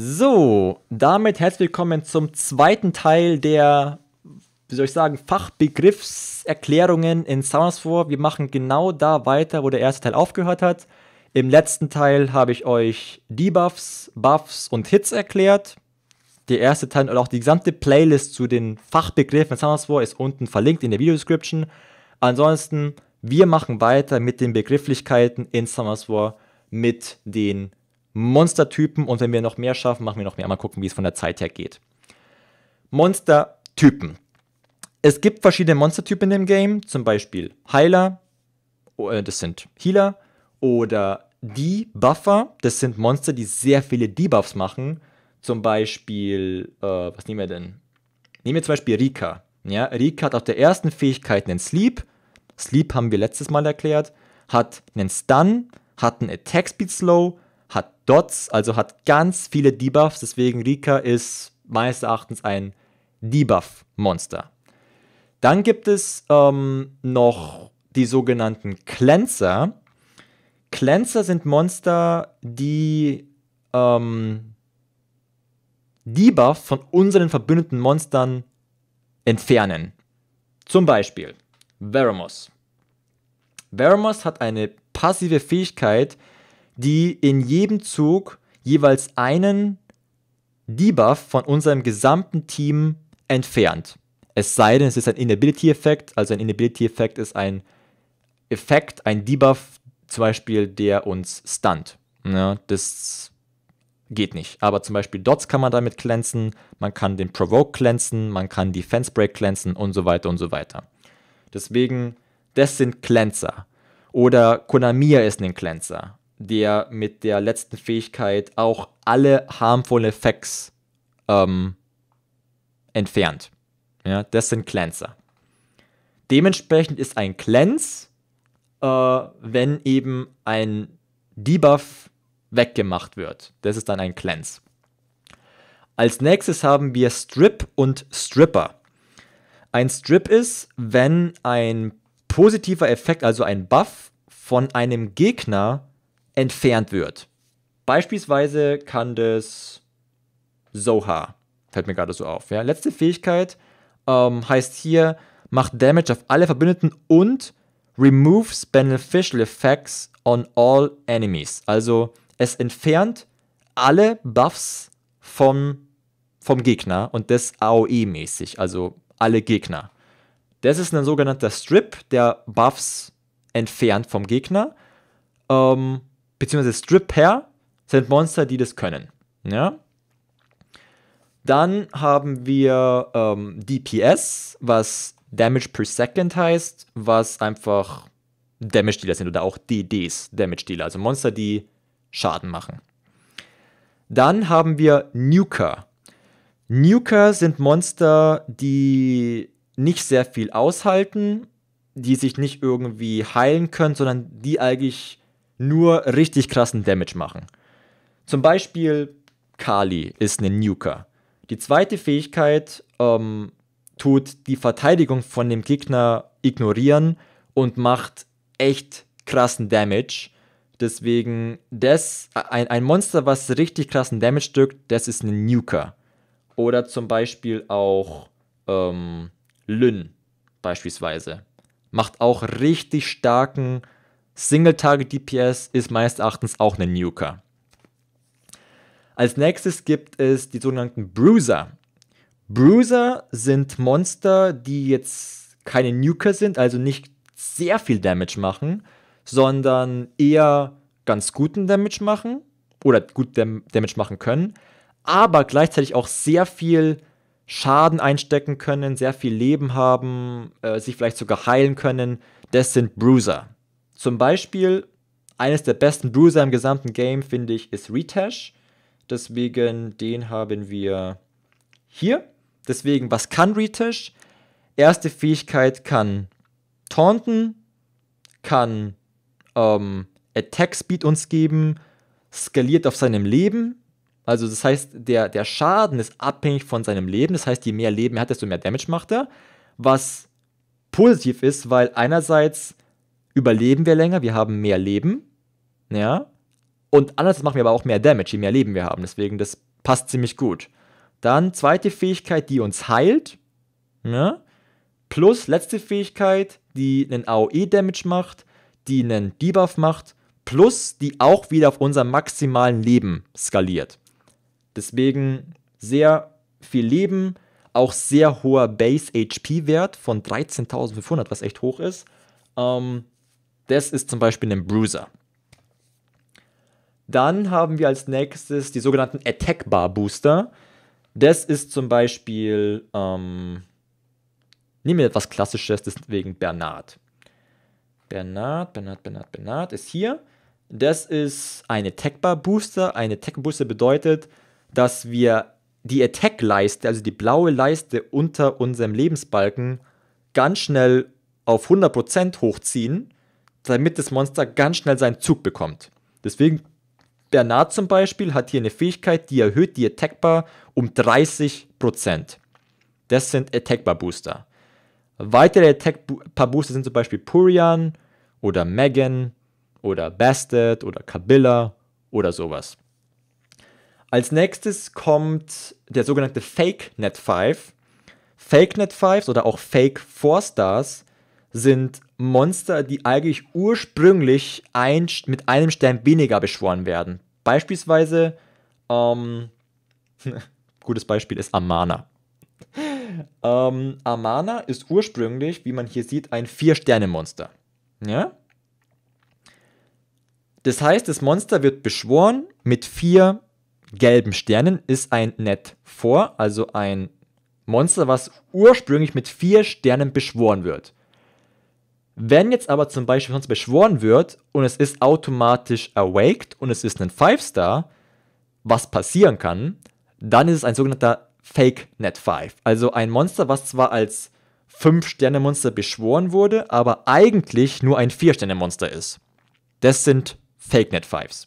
So, damit herzlich willkommen zum zweiten Teil der, wie soll ich sagen, Fachbegriffserklärungen in Sounds 4. Wir machen genau da weiter, wo der erste Teil aufgehört hat. Im letzten Teil habe ich euch Debuffs, Buffs und Hits erklärt. Der erste Teil und auch die gesamte Playlist zu den Fachbegriffen in Sounds ist unten verlinkt in der Videodescription. Ansonsten, wir machen weiter mit den Begrifflichkeiten in Sounds 4 mit den Monstertypen und wenn wir noch mehr schaffen, machen wir noch mehr. Mal gucken, wie es von der Zeit her geht. Monstertypen. Es gibt verschiedene Monstertypen in dem Game, zum Beispiel Heiler, äh, das sind Healer, oder Debuffer, das sind Monster, die sehr viele Debuffs machen. Zum Beispiel, äh, was nehmen wir denn? Nehmen wir zum Beispiel Rika. Ja, Rika hat auf der ersten Fähigkeit einen Sleep. Sleep haben wir letztes Mal erklärt. Hat einen Stun, hat einen Attack Speed Slow, hat Dots, also hat ganz viele Debuffs, deswegen Rika ist meines Erachtens ein Debuff-Monster. Dann gibt es ähm, noch die sogenannten Cleanser. Cleanser sind Monster, die ähm, Debuff von unseren verbündeten Monstern entfernen. Zum Beispiel Veramos. Veramos hat eine passive Fähigkeit, die in jedem Zug jeweils einen Debuff von unserem gesamten Team entfernt. Es sei denn, es ist ein Inability-Effekt. Also ein Inability-Effekt ist ein Effekt, ein Debuff, zum Beispiel, der uns stunt. Ja, das geht nicht. Aber zum Beispiel Dots kann man damit glänzen, man kann den Provoke glänzen, man kann Defense Break glänzen und so weiter und so weiter. Deswegen, das sind Glänzer. Oder Konamiya ist ein Glänzer der mit der letzten Fähigkeit auch alle harmvollen Effects ähm, entfernt. Ja, das sind Cleanser. Dementsprechend ist ein Cleanse, äh, wenn eben ein Debuff weggemacht wird. Das ist dann ein Cleanse. Als nächstes haben wir Strip und Stripper. Ein Strip ist, wenn ein positiver Effekt, also ein Buff von einem Gegner entfernt wird. Beispielsweise kann das Zoha, fällt mir gerade so auf. Ja. Letzte Fähigkeit ähm, heißt hier, macht Damage auf alle Verbündeten und removes beneficial effects on all enemies. Also es entfernt alle Buffs vom, vom Gegner und das AOE-mäßig, also alle Gegner. Das ist ein sogenannter Strip, der Buffs entfernt vom Gegner. Ähm, beziehungsweise Strip Pair sind Monster, die das können. Ja? Dann haben wir ähm, DPS, was Damage per Second heißt, was einfach Damage Dealer sind oder auch DDs, Damage Dealer, also Monster, die Schaden machen. Dann haben wir Nuker. Nuker sind Monster, die nicht sehr viel aushalten, die sich nicht irgendwie heilen können, sondern die eigentlich nur richtig krassen Damage machen. Zum Beispiel Kali ist eine Nuker. Die zweite Fähigkeit ähm, tut die Verteidigung von dem Gegner ignorieren und macht echt krassen Damage. Deswegen, das, ein, ein Monster, was richtig krassen Damage drückt, das ist ein Nuker. Oder zum Beispiel auch ähm, Lynn, beispielsweise. Macht auch richtig starken Single-Target-DPS ist meines Erachtens auch ein Nuker. Als nächstes gibt es die sogenannten Bruiser. Bruiser sind Monster, die jetzt keine Nuker sind, also nicht sehr viel Damage machen, sondern eher ganz guten Damage machen oder gut Dam Damage machen können, aber gleichzeitig auch sehr viel Schaden einstecken können, sehr viel Leben haben, äh, sich vielleicht sogar heilen können. Das sind Bruiser. Zum Beispiel, eines der besten Bruiser im gesamten Game, finde ich, ist Retash. Deswegen, den haben wir hier. Deswegen, was kann Retash? Erste Fähigkeit kann Taunten, kann ähm, Attack Speed uns geben, skaliert auf seinem Leben. Also das heißt, der, der Schaden ist abhängig von seinem Leben. Das heißt, je mehr Leben er hat, desto mehr Damage macht er. Was positiv ist, weil einerseits überleben wir länger, wir haben mehr Leben. Ja. Und anders machen wir aber auch mehr Damage, je mehr Leben wir haben. Deswegen, das passt ziemlich gut. Dann zweite Fähigkeit, die uns heilt. Ja? Plus letzte Fähigkeit, die einen AOE-Damage macht, die einen Debuff macht, plus die auch wieder auf unser maximalen Leben skaliert. Deswegen sehr viel Leben, auch sehr hoher Base-HP-Wert von 13.500, was echt hoch ist. Ähm, das ist zum Beispiel ein Bruiser. Dann haben wir als nächstes die sogenannten Attack Bar Booster. Das ist zum Beispiel, ähm, nehmen wir etwas Klassisches, deswegen Bernard. Bernard, Bernard, Bernard, Bernard ist hier. Das ist eine Attack Bar Booster. Eine Attack Booster bedeutet, dass wir die Attack Leiste, also die blaue Leiste unter unserem Lebensbalken, ganz schnell auf 100% hochziehen damit das Monster ganz schnell seinen Zug bekommt. Deswegen, Bernard zum Beispiel hat hier eine Fähigkeit, die erhöht die Attack Bar um 30%. Das sind Attack Bar Booster. Weitere Attack Bar Booster sind zum Beispiel Purian oder Megan oder Bastard oder Kabila oder sowas. Als nächstes kommt der sogenannte Fake Net 5. Fake Net 5 oder auch Fake 4 Stars sind Monster, die eigentlich ursprünglich ein, mit einem Stern weniger beschworen werden. Beispielsweise, ähm, gutes Beispiel ist Amana. Ähm, Amana ist ursprünglich, wie man hier sieht, ein Vier-Sterne-Monster. Ja? Das heißt, das Monster wird beschworen mit vier gelben Sternen, ist ein Net 4, also ein Monster, was ursprünglich mit vier Sternen beschworen wird. Wenn jetzt aber zum Beispiel sonst beschworen wird und es ist automatisch awaked und es ist ein 5 star was passieren kann, dann ist es ein sogenannter Fake Net 5. Also ein Monster, was zwar als 5-Sterne-Monster beschworen wurde, aber eigentlich nur ein 4-Sterne-Monster ist. Das sind Fake Net 5s.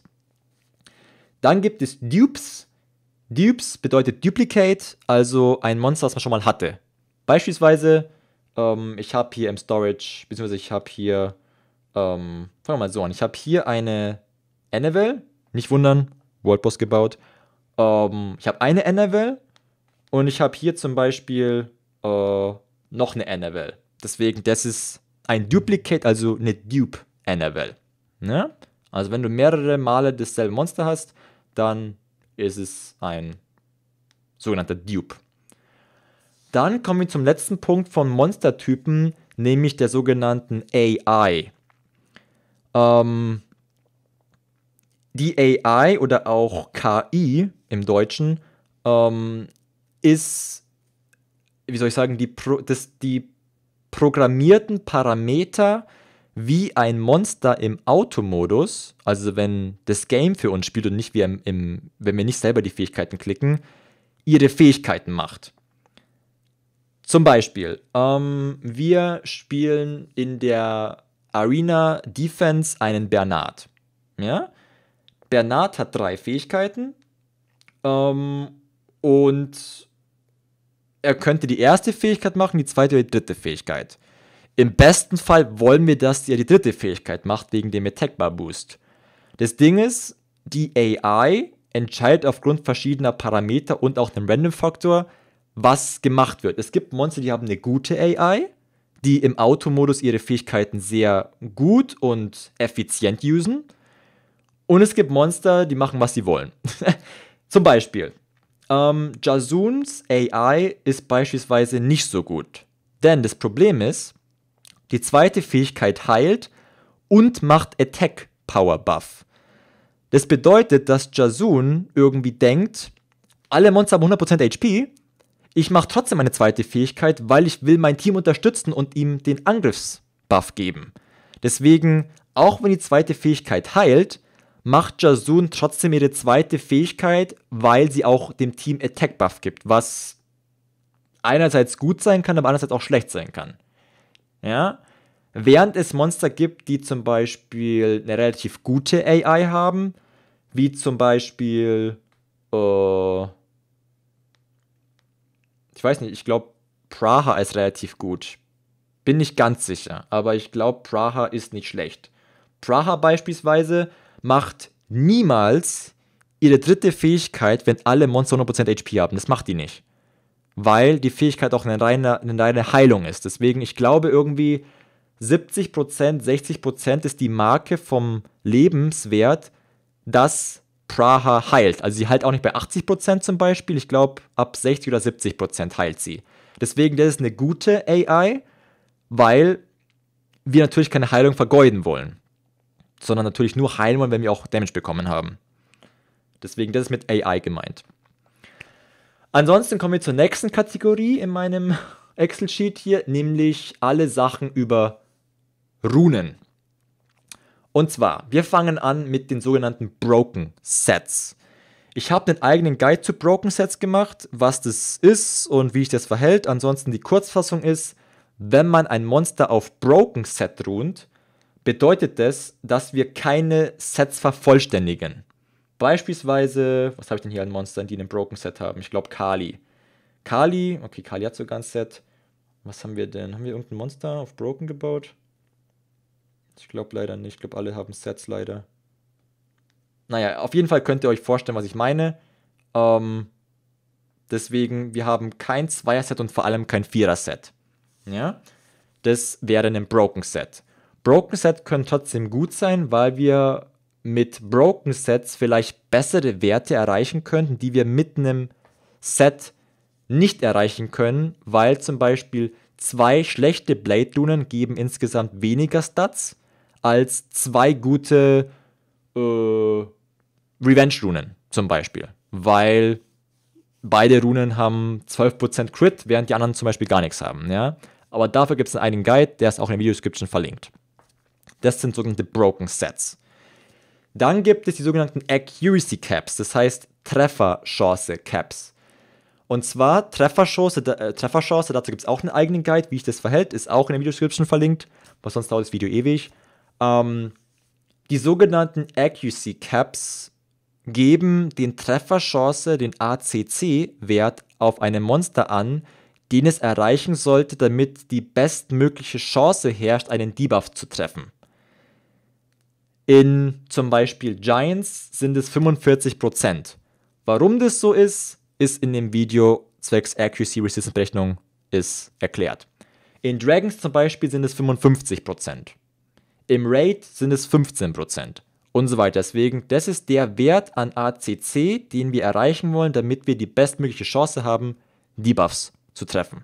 Dann gibt es Dupes. Dupes bedeutet Duplicate, also ein Monster, was man schon mal hatte. Beispielsweise ähm, ich habe hier im Storage, beziehungsweise ich habe hier, ähm, fangen wir mal so an. Ich habe hier eine Anvil, nicht wundern, Worldboss gebaut. Ähm, ich habe eine Anvil und ich habe hier zum Beispiel äh, noch eine Anvil. Deswegen, das ist ein Duplicate, also eine Dupe Anvil. Ne? Also wenn du mehrere Male dasselbe Monster hast, dann ist es ein sogenannter Dupe. Dann kommen wir zum letzten Punkt von Monstertypen, nämlich der sogenannten AI. Ähm, die AI oder auch KI im Deutschen ähm, ist, wie soll ich sagen, die, Pro, das, die programmierten Parameter, wie ein Monster im Automodus, also wenn das Game für uns spielt und nicht wir im, im, wenn wir nicht selber die Fähigkeiten klicken, ihre Fähigkeiten macht. Zum Beispiel, ähm, wir spielen in der Arena Defense einen Bernard. Ja? Bernard hat drei Fähigkeiten ähm, und er könnte die erste Fähigkeit machen, die zweite oder die dritte Fähigkeit. Im besten Fall wollen wir, dass er die dritte Fähigkeit macht, wegen dem Attack Bar Boost. Das Ding ist, die AI entscheidet aufgrund verschiedener Parameter und auch dem Random Faktor, was gemacht wird. Es gibt Monster, die haben eine gute AI, die im Automodus ihre Fähigkeiten sehr gut und effizient usen. Und es gibt Monster, die machen, was sie wollen. Zum Beispiel, ähm, Jazuns AI ist beispielsweise nicht so gut. Denn das Problem ist, die zweite Fähigkeit heilt und macht Attack Power Buff. Das bedeutet, dass Jasun irgendwie denkt, alle Monster haben 100% HP, ich mache trotzdem meine zweite Fähigkeit, weil ich will mein Team unterstützen und ihm den Angriffsbuff geben. Deswegen, auch wenn die zweite Fähigkeit heilt, macht Jasun trotzdem ihre zweite Fähigkeit, weil sie auch dem Team Attack Buff gibt, was einerseits gut sein kann, aber andererseits auch schlecht sein kann. Ja? Während es Monster gibt, die zum Beispiel eine relativ gute AI haben, wie zum Beispiel äh, ich weiß nicht, ich glaube, Praha ist relativ gut. Bin nicht ganz sicher, aber ich glaube, Praha ist nicht schlecht. Praha beispielsweise macht niemals ihre dritte Fähigkeit, wenn alle Monster 100% HP haben. Das macht die nicht. Weil die Fähigkeit auch eine reine, eine reine Heilung ist. Deswegen, ich glaube irgendwie 70%, 60% ist die Marke vom Lebenswert, das Praha heilt. Also sie heilt auch nicht bei 80% zum Beispiel. Ich glaube, ab 60 oder 70% heilt sie. Deswegen, das ist eine gute AI, weil wir natürlich keine Heilung vergeuden wollen. Sondern natürlich nur heilen wollen, wenn wir auch Damage bekommen haben. Deswegen, das ist mit AI gemeint. Ansonsten kommen wir zur nächsten Kategorie in meinem Excel-Sheet hier, nämlich alle Sachen über Runen. Und zwar, wir fangen an mit den sogenannten Broken Sets. Ich habe einen eigenen Guide zu Broken Sets gemacht, was das ist und wie ich das verhält. Ansonsten die Kurzfassung ist, wenn man ein Monster auf Broken Set ruht, bedeutet das, dass wir keine Sets vervollständigen. Beispielsweise, was habe ich denn hier an Monstern, die einen Broken Set haben? Ich glaube Kali. Kali, okay, Kali hat sogar ein Set. Was haben wir denn? Haben wir irgendein Monster auf Broken gebaut? Ich glaube leider nicht. Ich glaube, alle haben Sets leider. Naja, auf jeden Fall könnt ihr euch vorstellen, was ich meine. Ähm, deswegen, wir haben kein Zweier-Set und vor allem kein Vierer-Set. Ja? Das wäre ein Broken-Set. Broken-Set können trotzdem gut sein, weil wir mit Broken-Sets vielleicht bessere Werte erreichen könnten, die wir mit einem Set nicht erreichen können, weil zum Beispiel zwei schlechte Blade-Dunen geben insgesamt weniger Stats als zwei gute äh, Revenge-Runen zum Beispiel, weil beide Runen haben 12% Crit, während die anderen zum Beispiel gar nichts haben. Ja? Aber dafür gibt es einen eigenen Guide, der ist auch in der Videodescription verlinkt. Das sind sogenannte Broken Sets. Dann gibt es die sogenannten Accuracy Caps, das heißt Trefferchance Caps. Und zwar Trefferchance, äh, Trefferchance dazu gibt es auch einen eigenen Guide, wie sich das verhält, ist auch in der Videodescription verlinkt, weil sonst dauert das Video ewig. Ähm, die sogenannten Accuracy Caps geben den Trefferchance, den ACC-Wert auf einem Monster an, den es erreichen sollte, damit die bestmögliche Chance herrscht, einen Debuff zu treffen. In zum Beispiel Giants sind es 45%. Warum das so ist, ist in dem Video zwecks Accuracy Resistance Berechnung ist erklärt. In Dragons zum Beispiel sind es 55%. Im RAID sind es 15% und so weiter. Deswegen, das ist der Wert an ACC, den wir erreichen wollen, damit wir die bestmögliche Chance haben, Debuffs zu treffen.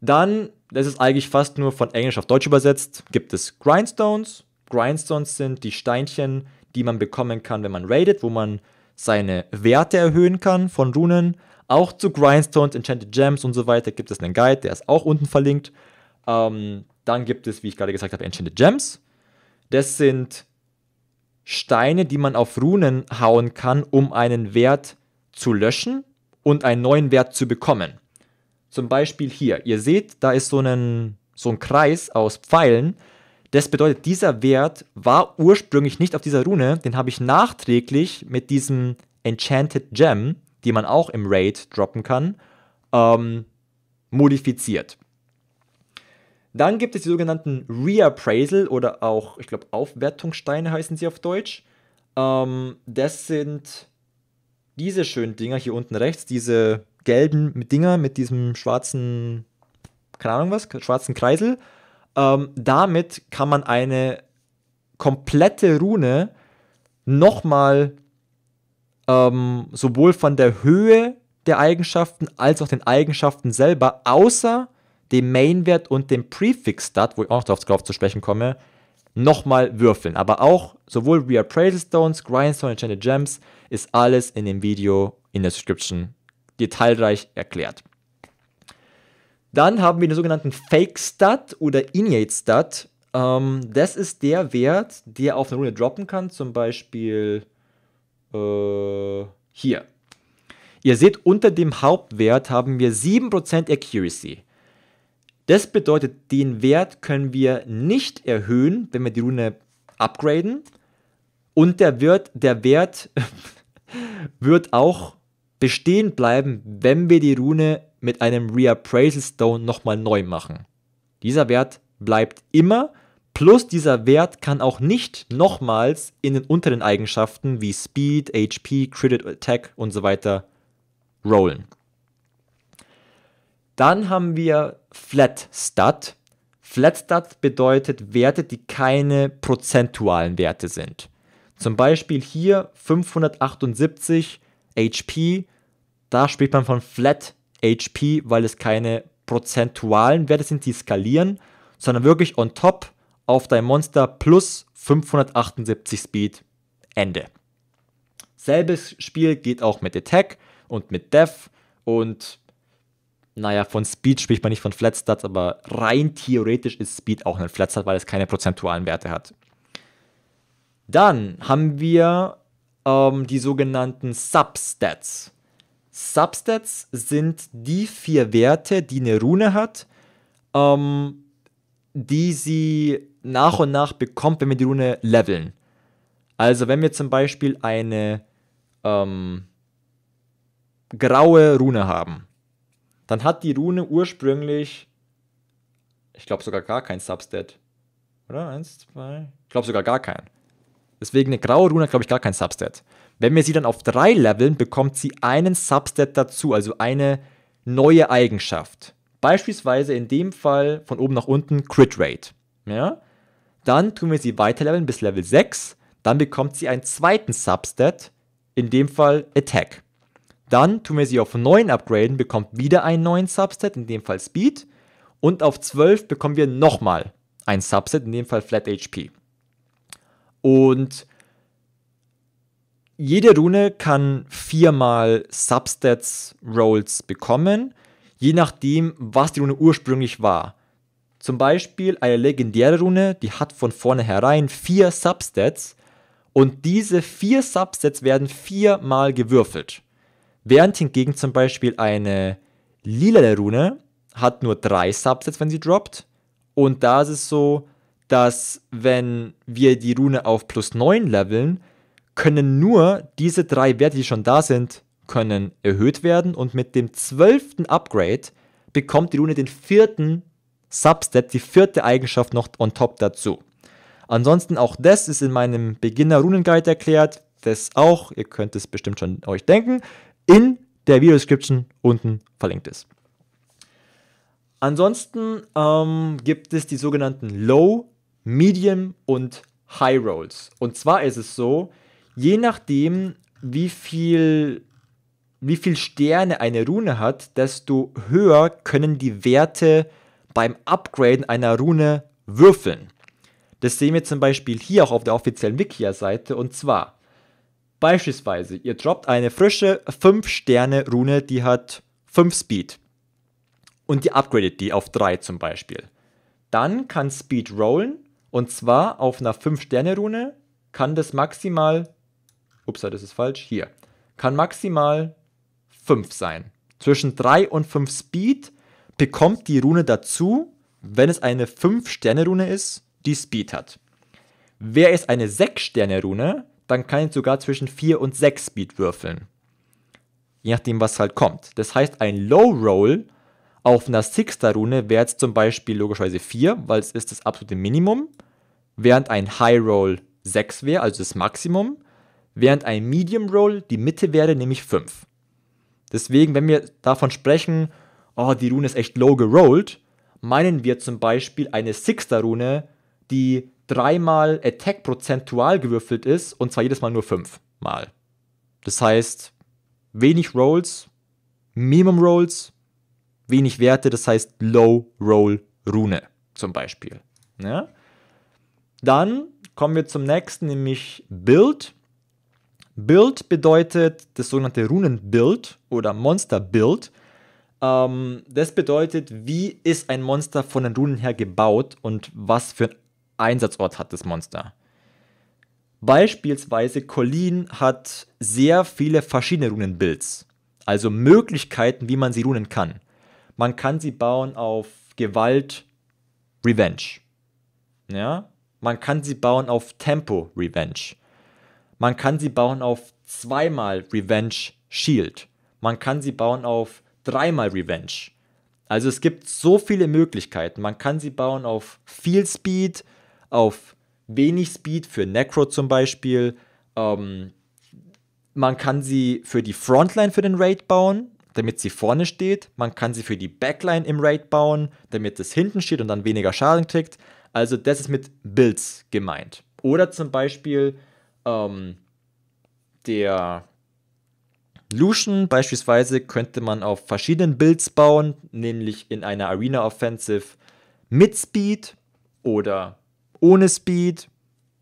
Dann, das ist eigentlich fast nur von Englisch auf Deutsch übersetzt, gibt es Grindstones. Grindstones sind die Steinchen, die man bekommen kann, wenn man raidet, wo man seine Werte erhöhen kann von Runen. Auch zu Grindstones, Enchanted Gems und so weiter gibt es einen Guide, der ist auch unten verlinkt. Ähm, dann gibt es, wie ich gerade gesagt habe, Enchanted Gems. Das sind Steine, die man auf Runen hauen kann, um einen Wert zu löschen und einen neuen Wert zu bekommen. Zum Beispiel hier. Ihr seht, da ist so ein, so ein Kreis aus Pfeilen. Das bedeutet, dieser Wert war ursprünglich nicht auf dieser Rune, den habe ich nachträglich mit diesem Enchanted Gem, die man auch im Raid droppen kann, ähm, modifiziert. Dann gibt es die sogenannten Reappraisal oder auch, ich glaube, Aufwertungssteine heißen sie auf Deutsch. Ähm, das sind diese schönen Dinger hier unten rechts, diese gelben Dinger mit diesem schwarzen, keine Ahnung was, schwarzen Kreisel. Ähm, damit kann man eine komplette Rune nochmal ähm, sowohl von der Höhe der Eigenschaften als auch den Eigenschaften selber außer den Mainwert und den Prefix-Stat, wo ich auch noch drauf, zu sprechen komme, nochmal würfeln. Aber auch sowohl Reappraisal Stones, Grindstone, Enchanted Gems ist alles in dem Video in der Description detailreich erklärt. Dann haben wir den sogenannten Fake-Stat oder Innate-Stat. Ähm, das ist der Wert, der auf eine Runde droppen kann, zum Beispiel äh, hier. Ihr seht, unter dem Hauptwert haben wir 7% Accuracy. Das bedeutet, den Wert können wir nicht erhöhen, wenn wir die Rune upgraden. Und der, wird, der Wert wird auch bestehen bleiben, wenn wir die Rune mit einem Reappraisal Stone nochmal neu machen. Dieser Wert bleibt immer, plus dieser Wert kann auch nicht nochmals in den unteren Eigenschaften wie Speed, HP, Credit Attack und so weiter rollen. Dann haben wir Flat Stat. Flat Stat bedeutet Werte, die keine prozentualen Werte sind. Zum Beispiel hier 578 HP, da spricht man von Flat HP, weil es keine prozentualen Werte sind, die skalieren, sondern wirklich on top auf dein Monster plus 578 Speed. Ende. Selbes Spiel geht auch mit Attack und mit Death und naja, von Speed spricht man nicht von Flatstats, aber rein theoretisch ist Speed auch ein Flatstat, weil es keine prozentualen Werte hat. Dann haben wir ähm, die sogenannten Substats. Substats sind die vier Werte, die eine Rune hat, ähm, die sie nach und nach bekommt, wenn wir die Rune leveln. Also wenn wir zum Beispiel eine ähm, graue Rune haben, dann hat die Rune ursprünglich, ich glaube sogar gar kein Substat. Oder? Eins, zwei. Ich glaube sogar gar keinen. Deswegen eine graue Rune hat, glaube ich, gar kein Substat. Wenn wir sie dann auf drei leveln, bekommt sie einen Substat dazu, also eine neue Eigenschaft. Beispielsweise in dem Fall von oben nach unten Crit Rate. Ja? Dann tun wir sie weiter leveln bis Level 6. Dann bekommt sie einen zweiten Substat, in dem Fall Attack. Dann tun wir sie auf 9 upgraden, bekommt wieder einen neuen Subset, in dem Fall Speed. Und auf 12 bekommen wir nochmal ein Subset, in dem Fall Flat HP. Und jede Rune kann viermal Substats Rolls bekommen, je nachdem, was die Rune ursprünglich war. Zum Beispiel eine legendäre Rune, die hat von vornherein vier Substats und diese vier Substats werden viermal gewürfelt. Während hingegen zum Beispiel eine lila Rune hat nur drei Subsets, wenn sie droppt. Und da ist es so, dass wenn wir die Rune auf plus 9 leveln, können nur diese drei Werte, die schon da sind, können erhöht werden. Und mit dem zwölften Upgrade bekommt die Rune den vierten Substat, die vierte Eigenschaft noch on top dazu. Ansonsten auch das ist in meinem Beginner Runen Guide erklärt. Das auch, ihr könnt es bestimmt schon euch denken in der Videodescription unten verlinkt ist. Ansonsten ähm, gibt es die sogenannten Low, Medium und High Rolls. Und zwar ist es so, je nachdem, wie viel, wie viel Sterne eine Rune hat, desto höher können die Werte beim Upgraden einer Rune würfeln. Das sehen wir zum Beispiel hier auch auf der offiziellen Wikia-Seite. Und zwar Beispielsweise, ihr droppt eine frische 5-Sterne-Rune, die hat 5 Speed. Und ihr upgradet die auf 3 zum Beispiel. Dann kann Speed rollen. Und zwar auf einer 5-Sterne-Rune kann das maximal. Ups, das ist falsch. Hier. Kann maximal 5 sein. Zwischen 3 und 5 Speed bekommt die Rune dazu, wenn es eine 5-Sterne-Rune ist, die Speed hat. Wer ist eine 6-Sterne-Rune, dann kann ich sogar zwischen 4 und 6 Speed würfeln. Je nachdem, was halt kommt. Das heißt, ein Low Roll auf einer Sixter Rune wäre jetzt zum Beispiel logischerweise 4, weil es ist das absolute Minimum, während ein High Roll 6 wäre, also das Maximum, während ein Medium Roll die Mitte wäre, nämlich 5. Deswegen, wenn wir davon sprechen, oh, die Rune ist echt low gerollt, meinen wir zum Beispiel eine Sixter Rune, die dreimal Attack prozentual gewürfelt ist und zwar jedes Mal nur fünfmal. Das heißt, wenig Rolls, Minimum Rolls, wenig Werte, das heißt Low Roll Rune zum Beispiel. Ja? Ne? Dann kommen wir zum nächsten, nämlich Build. Build bedeutet das sogenannte Runen-Build oder Monster-Build. Ähm, das bedeutet, wie ist ein Monster von den Runen her gebaut und was für ein Einsatzort hat das Monster. Beispielsweise Colleen hat sehr viele verschiedene Runenbuilds, also Möglichkeiten, wie man sie runen kann. Man kann sie bauen auf Gewalt, Revenge. Ja? Man kann sie bauen auf Tempo, Revenge. Man kann sie bauen auf zweimal Revenge, Shield. Man kann sie bauen auf dreimal Revenge. Also es gibt so viele Möglichkeiten. Man kann sie bauen auf Feel Speed, auf wenig Speed für Necro zum Beispiel. Ähm, man kann sie für die Frontline für den Raid bauen, damit sie vorne steht. Man kann sie für die Backline im Raid bauen, damit es hinten steht und dann weniger Schaden kriegt. Also das ist mit Builds gemeint. Oder zum Beispiel ähm, der Lucian beispielsweise könnte man auf verschiedenen Builds bauen, nämlich in einer Arena Offensive mit Speed oder ohne Speed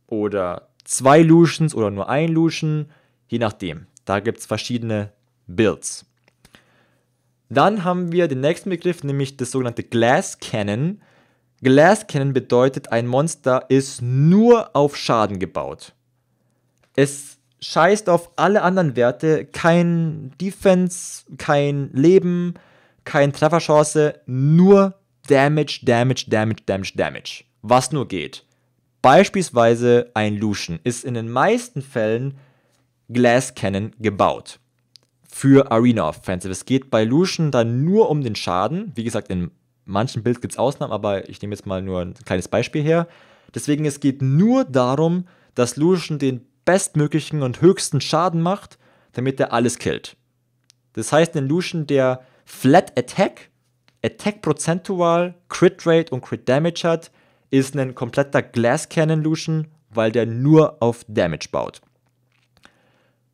oder zwei Lutions oder nur ein Lution, je nachdem. Da gibt es verschiedene Builds. Dann haben wir den nächsten Begriff, nämlich das sogenannte Glass Cannon. Glass Cannon bedeutet, ein Monster ist nur auf Schaden gebaut. Es scheißt auf alle anderen Werte, kein Defense, kein Leben, kein Trefferchance, nur Damage, Damage, Damage, Damage, Damage. Was nur geht. Beispielsweise ein Lucian ist in den meisten Fällen Glass Cannon gebaut für Arena Offensive. Es geht bei Lucian dann nur um den Schaden. Wie gesagt, in manchen Builds gibt es Ausnahmen, aber ich nehme jetzt mal nur ein kleines Beispiel her. Deswegen, es geht nur darum, dass Lucian den bestmöglichen und höchsten Schaden macht, damit er alles killt. Das heißt, ein Lucian, der Flat Attack, Attack prozentual, Crit Rate und Crit Damage hat, ist ein kompletter Glass Cannon Lucian, weil der nur auf Damage baut.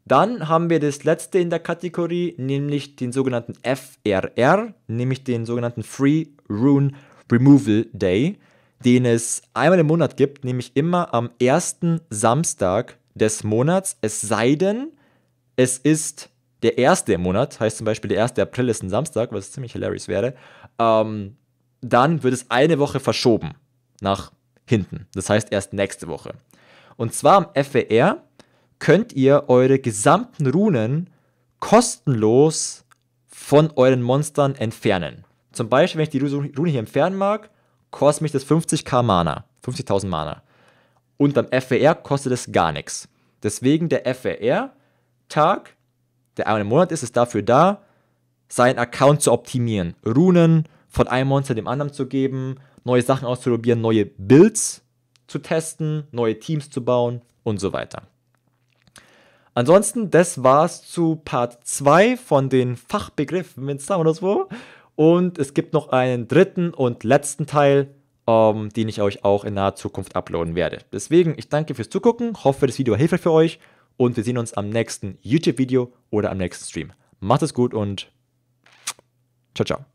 Dann haben wir das letzte in der Kategorie, nämlich den sogenannten FRR, nämlich den sogenannten Free Rune Removal Day, den es einmal im Monat gibt, nämlich immer am ersten Samstag des Monats, es sei denn, es ist der erste im Monat, heißt zum Beispiel der 1. April ist ein Samstag, was ziemlich hilarious wäre, ähm, dann wird es eine Woche verschoben nach hinten. Das heißt erst nächste Woche. Und zwar am FWR könnt ihr eure gesamten Runen kostenlos von euren Monstern entfernen. Zum Beispiel, wenn ich die Rune hier entfernen mag, kostet mich das 50k Mana, 50.000 Mana. Und am FWR kostet es gar nichts. Deswegen der FWR-Tag, der einmal im Monat ist, ist dafür da, seinen Account zu optimieren. Runen von einem Monster dem anderen zu geben, neue Sachen auszuprobieren, neue Builds zu testen, neue Teams zu bauen und so weiter. Ansonsten, das war's zu Part 2 von den Fachbegriffen, wenn es da oder so. Und es gibt noch einen dritten und letzten Teil, ähm, den ich euch auch in naher Zukunft uploaden werde. Deswegen, ich danke fürs Zugucken, hoffe, das Video war hilfreich für euch und wir sehen uns am nächsten YouTube-Video oder am nächsten Stream. Macht es gut und ciao, ciao.